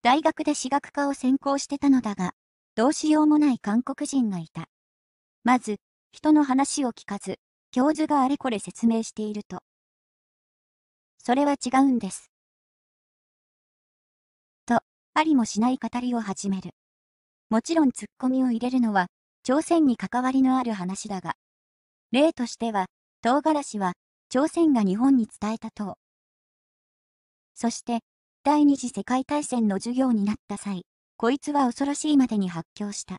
大学で私学科を専攻してたのだが、どうしようもない韓国人がいた。まず、人の話を聞かず、教授があれこれ説明していると。それは違うんです。と、ありもしない語りを始める。もちろんツッコミを入れるのは、朝鮮に関わりのある話だが、例としては、唐辛子は、朝鮮が日本に伝えたと。そして、第二次世界大戦の授業になった際、こいつは恐ろしいまでに発狂した。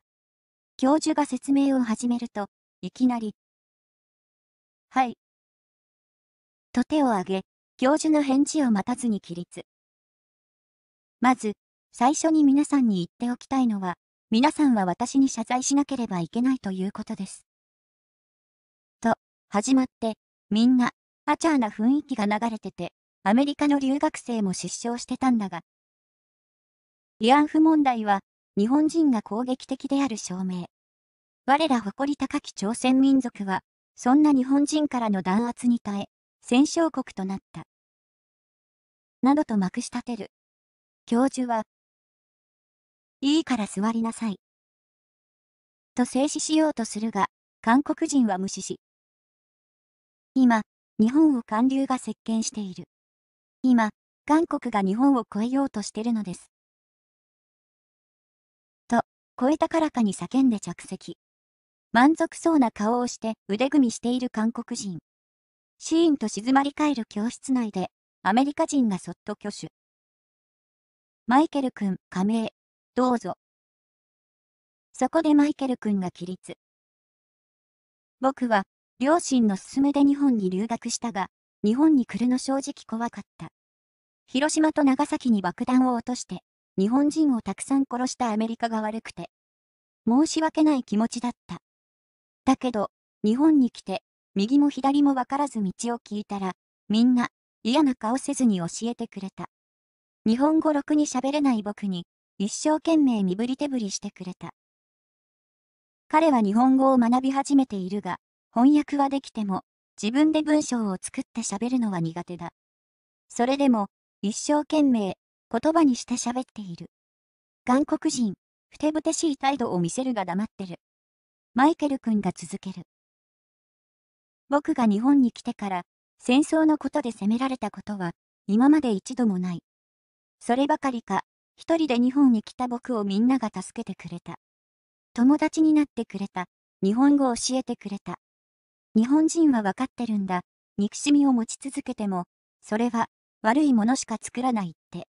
教授が説明を始めると、いきなり、はい。と手を挙げ、教授の返事を待たずに起立。まず、最初に皆さんに言っておきたいのは、皆さんは私に謝罪しなければいけないということです。と、始まって、みんな、アチャーな雰囲気が流れてて、アメリカの留学生も失笑してたんだが、慰安婦問題は、日本人が攻撃的である証明。我ら誇り高き朝鮮民族は、そんな日本人からの弾圧に耐え、戦勝国となった。などとまくし立てる。教授は、いいから座りなさい。と制止しようとするが、韓国人は無視し、今、日本を韓流が席巻している。今、韓国が日本を超えようとしてるのです。と、超えたからかに叫んで着席。満足そうな顔をして腕組みしている韓国人。シーンと静まり返る教室内で、アメリカ人がそっと挙手。マイケル君、加盟、どうぞ。そこでマイケル君が起立。僕は、両親の勧めで日本に留学したが、日本に来るの正直怖かった。広島と長崎に爆弾を落として、日本人をたくさん殺したアメリカが悪くて。申し訳ない気持ちだった。だけど、日本に来て、右も左もわからず道を聞いたら、みんな、嫌な顔せずに教えてくれた。日本語ろくに喋れない僕に、一生懸命身振り手振りしてくれた。彼は日本語を学び始めているが、翻訳はできても、自分で文章を作って喋るのは苦手だ。それでも、一生懸命、言葉にして喋っている。韓国人、ふてぶてしい態度を見せるが黙ってる。マイケル君が続ける。僕が日本に来てから、戦争のことで責められたことは、今まで一度もない。そればかりか、一人で日本に来た僕をみんなが助けてくれた。友達になってくれた。日本語を教えてくれた。日本人はわかってるんだ。憎しみを持ち続けても、それは悪いものしか作らないって。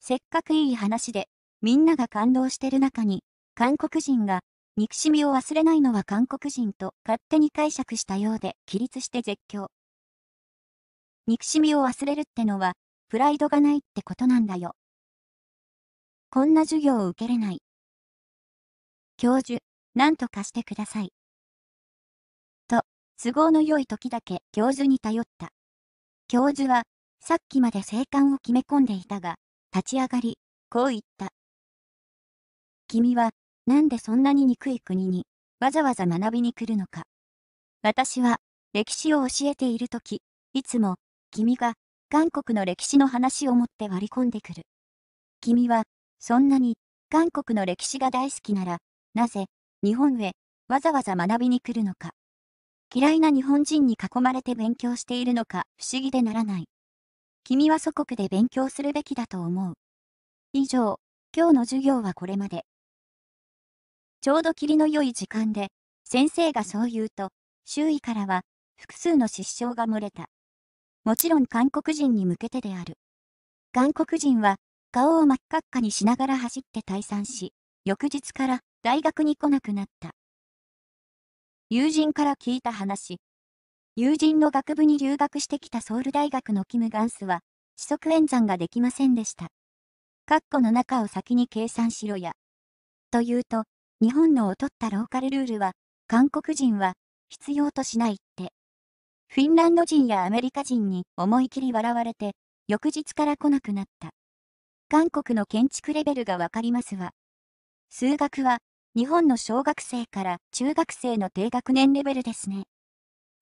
せっかくいい話で、みんなが感動してる中に、韓国人が、憎しみを忘れないのは韓国人と勝手に解釈したようで起立して絶叫。憎しみを忘れるってのは、プライドがないってことなんだよ。こんな授業を受けれない。教授、なんとかしてください。都合の良い時だけ教授に頼った。教授は、さっきまで生還を決め込んでいたが、立ち上がり、こう言った。君は、なんでそんなに憎い国に、わざわざ学びに来るのか。私は、歴史を教えている時、いつも、君が、韓国の歴史の話を持って割り込んでくる。君は、そんなに、韓国の歴史が大好きなら、なぜ、日本へ、わざわざ学びに来るのか。嫌いな日本人に囲まれて勉強しているのか不思議でならない。君は祖国で勉強するべきだと思う。以上、今日の授業はこれまで。ちょうど霧の良い時間で、先生がそう言うと、周囲からは、複数の失笑が漏れた。もちろん韓国人に向けてである。韓国人は、顔を真っ赤っかにしながら走って退散し、翌日から大学に来なくなった。友人から聞いた話。友人の学部に留学してきたソウル大学のキム・ガンスは、四則演算ができませんでした。カッコの中を先に計算しろや。というと、日本の劣ったローカルルールは、韓国人は必要としないって。フィンランド人やアメリカ人に思い切り笑われて、翌日から来なくなった。韓国の建築レベルがわかりますわ。数学は日本の小学生から中学生の低学年レベルですね。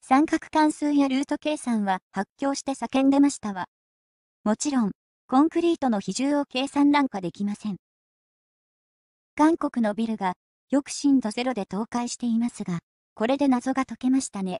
三角関数やルート計算は発狂して叫んでましたわ。もちろん、コンクリートの比重を計算なんかできません。韓国のビルが、よく震度0で倒壊していますが、これで謎が解けましたね。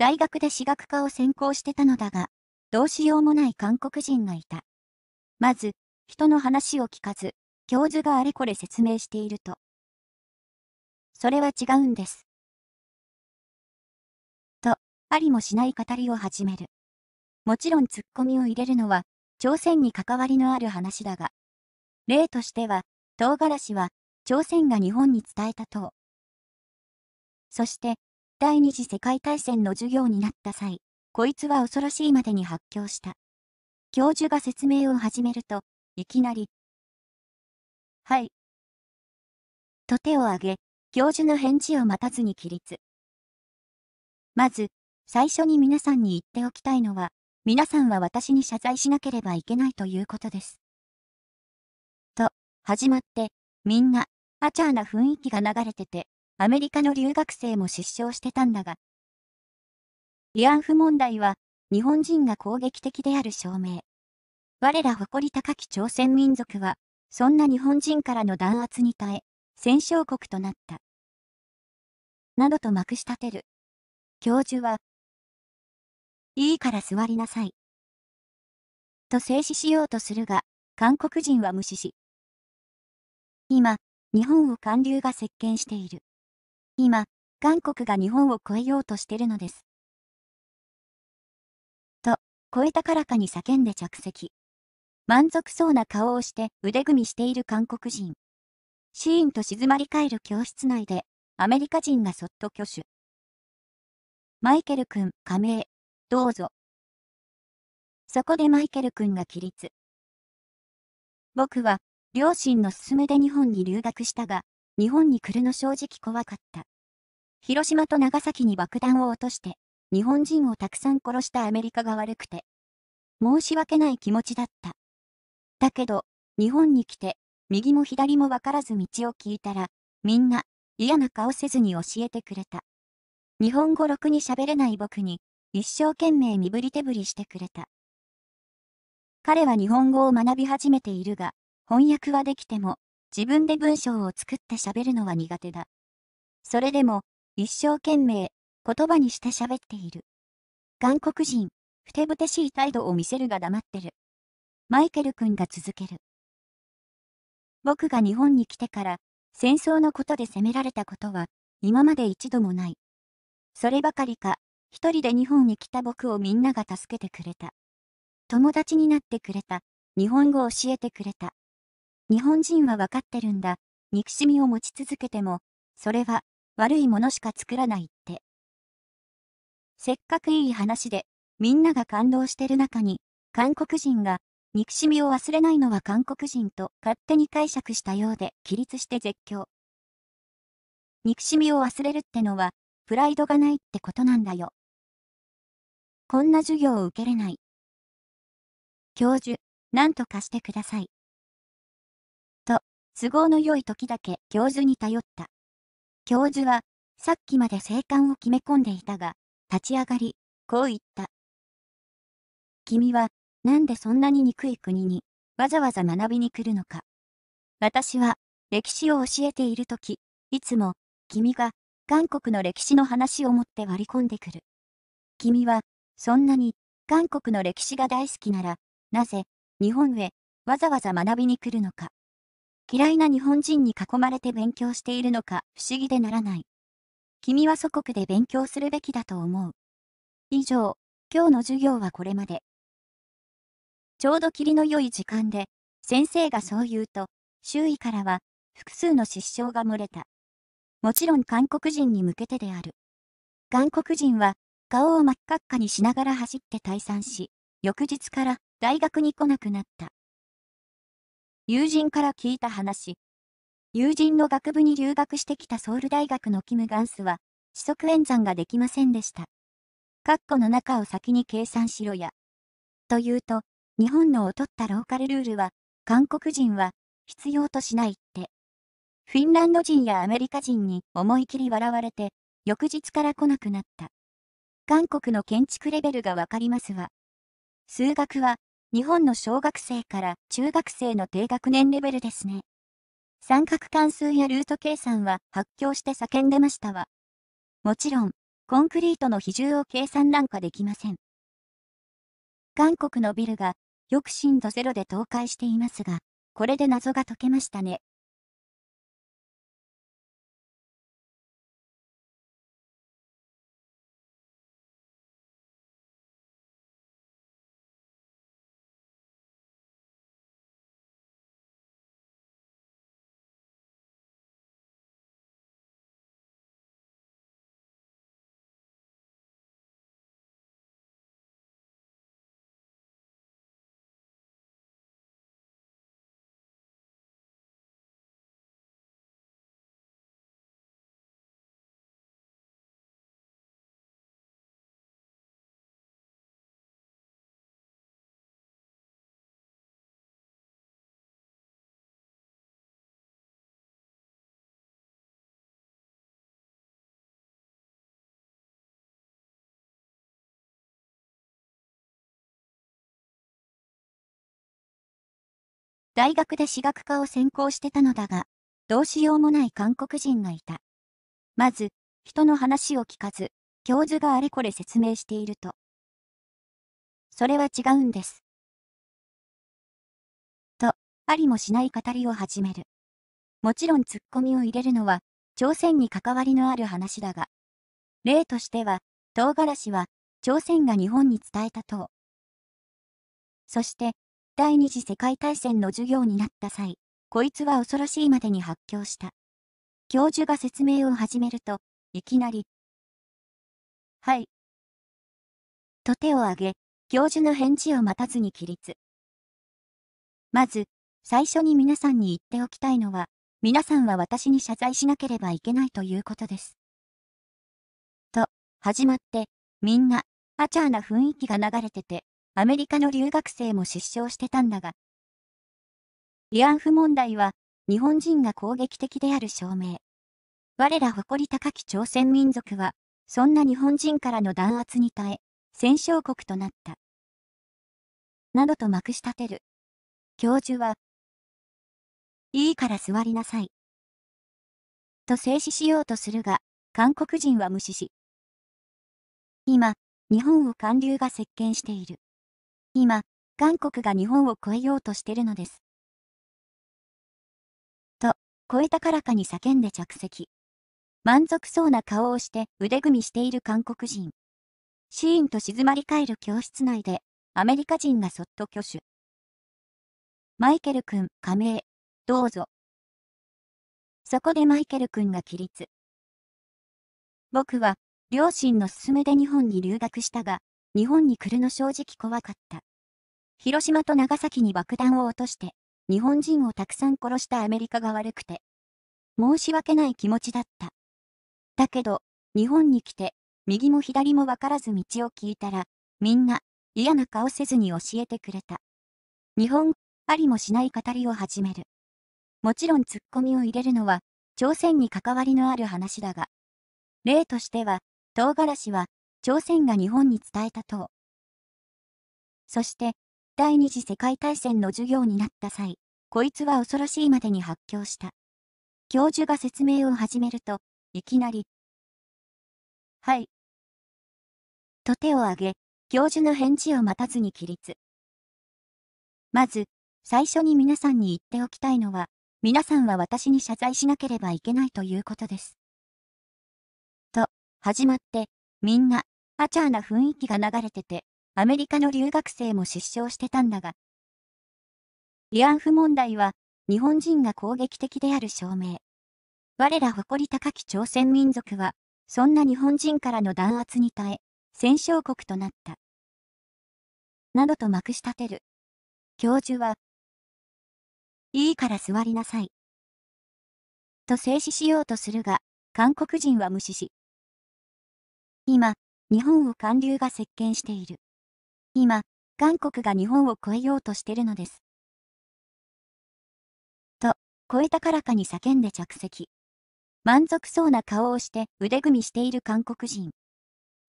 大学で私学科を専攻してたのだが、どうしようもない韓国人がいた。まず、人の話を聞かず、教授があれこれ説明していると。それは違うんです。と、ありもしない語りを始める。もちろんツッコミを入れるのは、朝鮮に関わりのある話だが、例としては、唐辛子は、朝鮮が日本に伝えたと。そして、第二次世界大戦の授業になった際、こいつは恐ろしいまでに発狂した。教授が説明を始めると、いきなり、はい。と手を挙げ、教授の返事を待たずに起立。まず、最初に皆さんに言っておきたいのは、皆さんは私に謝罪しなければいけないということです。と、始まって、みんな、アチャーな雰囲気が流れてて、アメリカの留学生も失笑してたんだが。慰安婦問題は、日本人が攻撃的である証明。我ら誇り高き朝鮮民族は、そんな日本人からの弾圧に耐え、戦勝国となった。などとまくし立てる。教授は、いいから座りなさい。と制止しようとするが、韓国人は無視し、今、日本を韓流が席巻している。今、韓国が日本を超えようとしてるのです。と、超えたからかに叫んで着席。満足そうな顔をして腕組みしている韓国人。シーンと静まり返る教室内で、アメリカ人がそっと挙手。マイケル君、加盟、どうぞ。そこでマイケル君が起立。僕は、両親の勧めで日本に留学したが、日本に来るの正直怖かった。広島と長崎に爆弾を落として、日本人をたくさん殺したアメリカが悪くて、申し訳ない気持ちだった。だけど、日本に来て、右も左もわからず道を聞いたら、みんな、嫌な顔せずに教えてくれた。日本語ろくに喋れない僕に、一生懸命身振り手振りしてくれた。彼は日本語を学び始めているが、翻訳はできても、自分で文章を作って喋るのは苦手だ。それでも、一生懸命、言葉にして喋っている。韓国人、ふてぶてしい態度を見せるが黙ってる。マイケル君が続ける。僕が日本に来てから、戦争のことで責められたことは、今まで一度もない。そればかりか、一人で日本に来た僕をみんなが助けてくれた。友達になってくれた。日本語を教えてくれた。日本人はわかってるんだ。憎しみを持ち続けても、それは悪いものしか作らないって。せっかくいい話で、みんなが感動してる中に、韓国人が、憎しみを忘れないのは韓国人と勝手に解釈したようで、起立して絶叫。憎しみを忘れるってのは、プライドがないってことなんだよ。こんな授業を受けれない。教授、何とかしてください。と、都合の良い時だけ教授に頼った。教授は、さっきまで生還を決め込んでいたが、立ち上がり、こう言った。君は、なんでそんなに憎い国に、わざわざ学びに来るのか。私は、歴史を教えているとき、いつも、君が、韓国の歴史の話を持って割り込んでくる。君は、そんなに、韓国の歴史が大好きなら、なぜ、日本へ、わざわざ学びに来るのか。嫌いな日本人に囲まれて勉強しているのか不思議でならない。君は祖国で勉強するべきだと思う。以上、今日の授業はこれまで。ちょうど霧の良い時間で、先生がそう言うと、周囲からは複数の失笑が漏れた。もちろん韓国人に向けてである。韓国人は顔を真っ赤っかにしながら走って退散し、翌日から大学に来なくなった。友人から聞いた話。友人の学部に留学してきたソウル大学のキム・ガンスは、四則演算ができませんでした。カッコの中を先に計算しろや。というと、日本の劣ったローカルルールは、韓国人は必要としないって。フィンランド人やアメリカ人に思い切り笑われて、翌日から来なくなった。韓国の建築レベルがわかりますわ。数学は日本の小学生から中学生の低学年レベルですね。三角関数やルート計算は発狂して叫んでましたわ。もちろん、コンクリートの比重を計算なんかできません。韓国のビルが、よく震度ゼロで倒壊していますが、これで謎が解けましたね。大学で私学科を専攻してたのだが、どうしようもない韓国人がいた。まず、人の話を聞かず、教授があれこれ説明していると。それは違うんです。と、ありもしない語りを始める。もちろんツッコミを入れるのは、朝鮮に関わりのある話だが、例としては、唐辛子は、朝鮮が日本に伝えたと。そして、第二次世界大戦の授業になった際、こいつは恐ろしいまでに発狂した。教授が説明を始めると、いきなり、はい。と手を挙げ、教授の返事を待たずに起立。まず、最初に皆さんに言っておきたいのは、皆さんは私に謝罪しなければいけないということです。と、始まって、みんな、アチャーな雰囲気が流れてて、アメリカの留学生も失笑してたんだが。慰安婦問題は、日本人が攻撃的である証明。我ら誇り高き朝鮮民族は、そんな日本人からの弾圧に耐え、戦勝国となった。などとまくし立てる。教授は、いいから座りなさい。と制止しようとするが、韓国人は無視し、今、日本を韓流が席巻している。今、韓国が日本を超えようとしてるのです。と、超えたからかに叫んで着席。満足そうな顔をして腕組みしている韓国人。シーンと静まり返る教室内で、アメリカ人がそっと挙手。マイケル君、加盟、どうぞ。そこでマイケル君が起立。僕は、両親の勧めで日本に留学したが、日本に来るの正直怖かった。広島と長崎に爆弾を落として、日本人をたくさん殺したアメリカが悪くて、申し訳ない気持ちだった。だけど、日本に来て、右も左も分からず道を聞いたら、みんな、嫌な顔せずに教えてくれた。日本、ありもしない語りを始める。もちろんツッコミを入れるのは、朝鮮に関わりのある話だが、例としては、唐辛子は、朝鮮が日本に伝えたと。そして、第二次世界大戦の授業になった際、こいつは恐ろしいまでに発狂した。教授が説明を始めると、いきなり、はい。と手を挙げ、教授の返事を待たずに起立。まず、最初に皆さんに言っておきたいのは、皆さんは私に謝罪しなければいけないということです。と、始まって、みんな、アチャーな雰囲気が流れてて、アメリカの留学生も失笑してたんだが。慰安婦問題は、日本人が攻撃的である証明。我ら誇り高き朝鮮民族は、そんな日本人からの弾圧に耐え、戦勝国となった。などとまくし立てる。教授は、いいから座りなさい。と制止しようとするが、韓国人は無視し。今、日本を韓流が席巻している。今、韓国が日本を超えようとしてるのです。と、超えたからかに叫んで着席。満足そうな顔をして腕組みしている韓国人。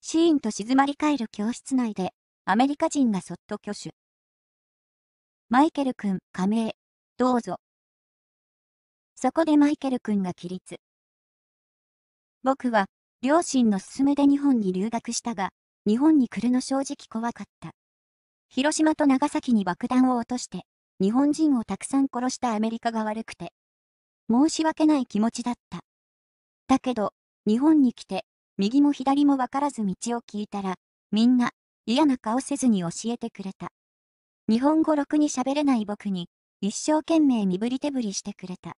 シーンと静まり返る教室内で、アメリカ人がそっと挙手。マイケル君、加盟、どうぞ。そこでマイケル君が起立。僕は、両親の勧めで日本に留学したが、日本に来るの正直怖かった。広島と長崎に爆弾を落として、日本人をたくさん殺したアメリカが悪くて、申し訳ない気持ちだった。だけど、日本に来て、右も左もわからず道を聞いたら、みんな、嫌な顔せずに教えてくれた。日本語ろくに喋れない僕に、一生懸命身振り手振りしてくれた。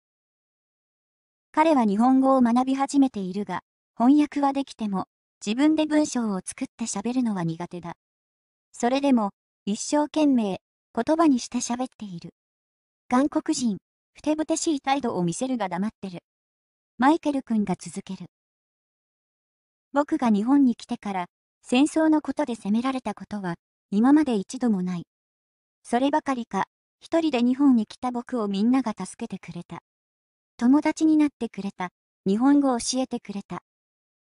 彼は日本語を学び始めているが、翻訳はできても、自分で文章を作って喋るのは苦手だ。それでも、一生懸命、言葉にして喋っている。韓国人、ふてぶてしい態度を見せるが黙ってる。マイケル君が続ける。僕が日本に来てから、戦争のことで責められたことは、今まで一度もない。そればかりか、一人で日本に来た僕をみんなが助けてくれた。友達になってくれた。日本語を教えてくれた。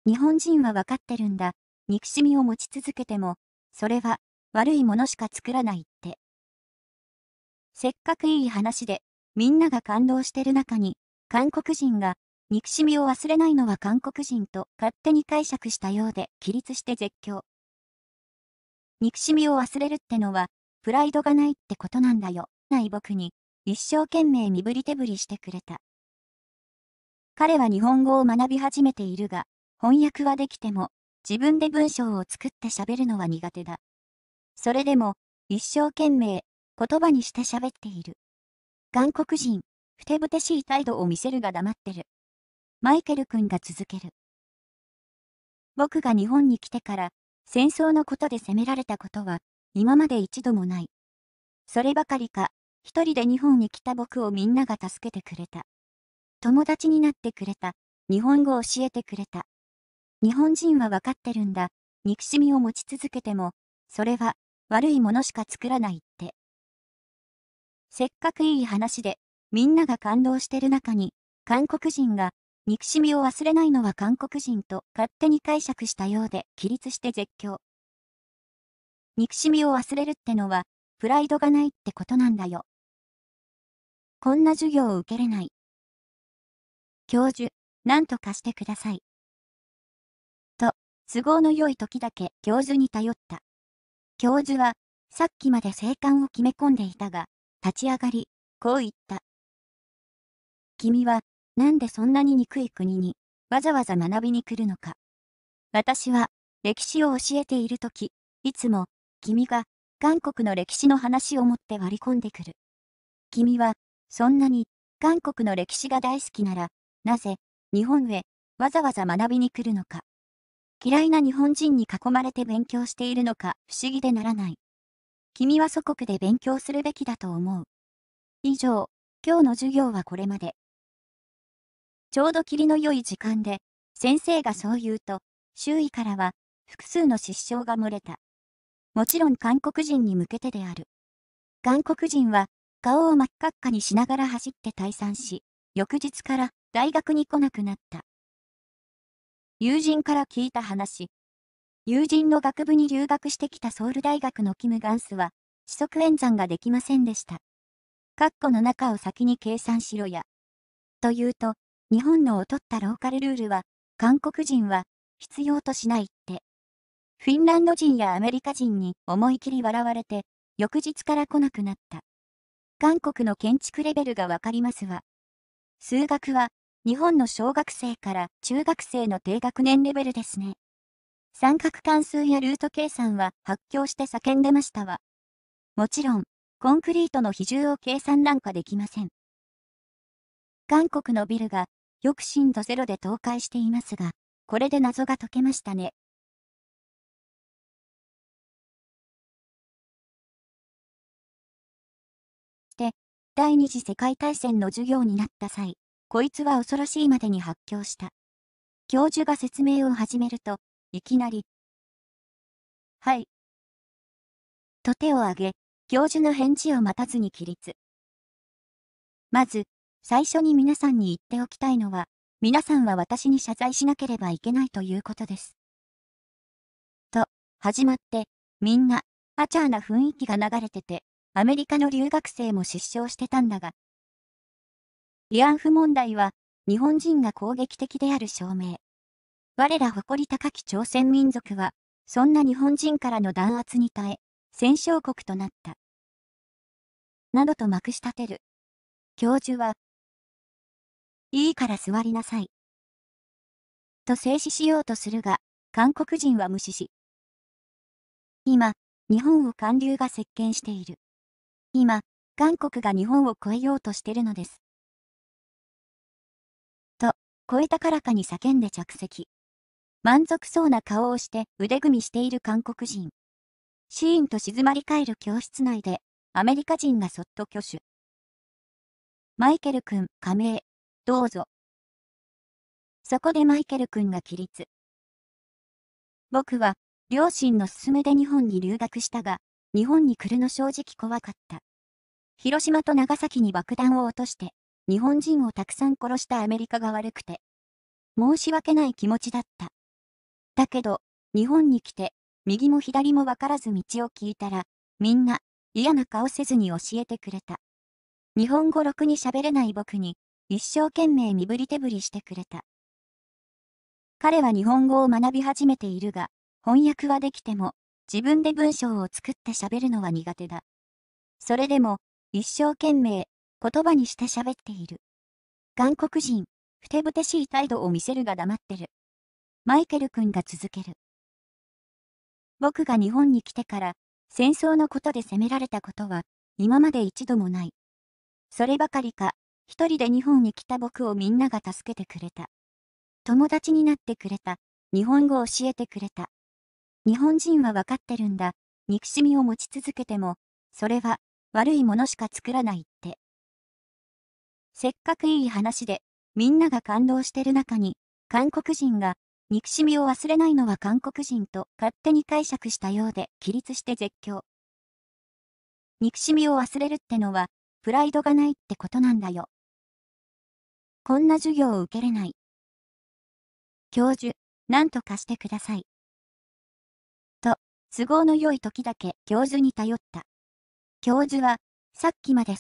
日本人は分かってるんだ。憎しみを持ち続けても、それは悪いものしか作らないって。せっかくいい話で、みんなが感動してる中に、韓国人が、憎しみを忘れないのは韓国人と勝手に解釈したようで起立して絶叫。憎しみを忘れるってのは、プライドがないってことなんだよ、ない僕に、一生懸命身振り手振りしてくれた。彼は日本語を学び始めているが、翻訳はできても、自分で文章を作って喋るのは苦手だ。それでも、一生懸命、言葉にして喋っている。韓国人、ふてぶてしい態度を見せるが黙ってる。マイケル君が続ける。僕が日本に来てから、戦争のことで責められたことは、今まで一度もない。そればかりか、一人で日本に来た僕をみんなが助けてくれた。友達になってくれた。日本語を教えてくれた。日本人はわかってるんだ。憎しみを持ち続けても、それは悪いものしか作らないって。せっかくいい話で、みんなが感動してる中に、韓国人が、憎しみを忘れないのは韓国人と勝手に解釈したようで起立して絶叫。憎しみを忘れるってのは、プライドがないってことなんだよ。こんな授業を受けれない。教授、なんとかしてください。都合の良い時だけ教授に頼った。教授は、さっきまで生還を決め込んでいたが、立ち上がり、こう言った。君は、なんでそんなに憎い国に、わざわざ学びに来るのか。私は、歴史を教えているとき、いつも、君が、韓国の歴史の話を持って割り込んでくる。君は、そんなに、韓国の歴史が大好きなら、なぜ、日本へ、わざわざ学びに来るのか。嫌いな日本人に囲まれて勉強しているのか不思議でならない。君は祖国で勉強するべきだと思う。以上、今日の授業はこれまで。ちょうど霧の良い時間で、先生がそう言うと、周囲からは複数の失笑が漏れた。もちろん韓国人に向けてである。韓国人は顔を真っ赤っかにしながら走って退散し、翌日から大学に来なくなった。友人から聞いた話。友人の学部に留学してきたソウル大学のキム・ガンスは、四則演算ができませんでした。カッコの中を先に計算しろや。というと、日本の劣ったローカルルールは、韓国人は必要としないって。フィンランド人やアメリカ人に思い切り笑われて、翌日から来なくなった。韓国の建築レベルがわかりますわ。数学は日本の小学生から中学生の低学年レベルですね。三角関数やルート計算は発狂して叫んでましたわ。もちろん、コンクリートの比重を計算なんかできません。韓国のビルが、よく震度ゼロで倒壊していますが、これで謎が解けましたね。第二次世界大戦の授業になった際、こいつは恐ろしいまでに発狂した。教授が説明を始めると、いきなり、はい。と手を挙げ、教授の返事を待たずに起立。まず、最初に皆さんに言っておきたいのは、皆さんは私に謝罪しなければいけないということです。と、始まって、みんな、アチャーな雰囲気が流れてて、アメリカの留学生も失笑してたんだが、慰安婦問題は、日本人が攻撃的である証明。我ら誇り高き朝鮮民族は、そんな日本人からの弾圧に耐え、戦勝国となった。などとまくし立てる。教授は、いいから座りなさい。と制止しようとするが、韓国人は無視し。今、日本を韓流が席巻している。今、韓国が日本を超えようとしてるのです。たからかに叫んで着席。満足そうな顔をして腕組みしている韓国人。シーンと静まり返る教室内で、アメリカ人がそっと挙手。マイケル君、加盟、どうぞ。そこでマイケル君が起立。僕は、両親の勧めで日本に留学したが、日本に来るの正直怖かった。広島と長崎に爆弾を落として、日本人をたくさん殺したアメリカが悪くて。申し訳ない気持ちだった。だけど、日本に来て、右も左もわからず道を聞いたら、みんな、嫌な顔せずに教えてくれた。日本語ろくに喋れない僕に、一生懸命身振り手振りしてくれた。彼は日本語を学び始めているが、翻訳はできても、自分で文章を作って喋るのは苦手だ。それでも、一生懸命、言葉にして喋っている。韓国人、ふてぶてしい態度を見せるが黙ってる。マイケル君が続ける。僕が日本に来てから、戦争のことで責められたことは、今まで一度もない。そればかりか、一人で日本に来た僕をみんなが助けてくれた。友達になってくれた。日本語を教えてくれた。日本人はわかってるんだ。憎しみを持ち続けても、それは悪いものしか作らないって。せっかくいい話で、みんなが感動してる中に、韓国人が、憎しみを忘れないのは韓国人と勝手に解釈したようで、起立して絶叫。憎しみを忘れるってのは、プライドがないってことなんだよ。こんな授業を受けれない。教授、なんとかしてください。と、都合の良い時だけ教授に頼った。教授は、さっきまで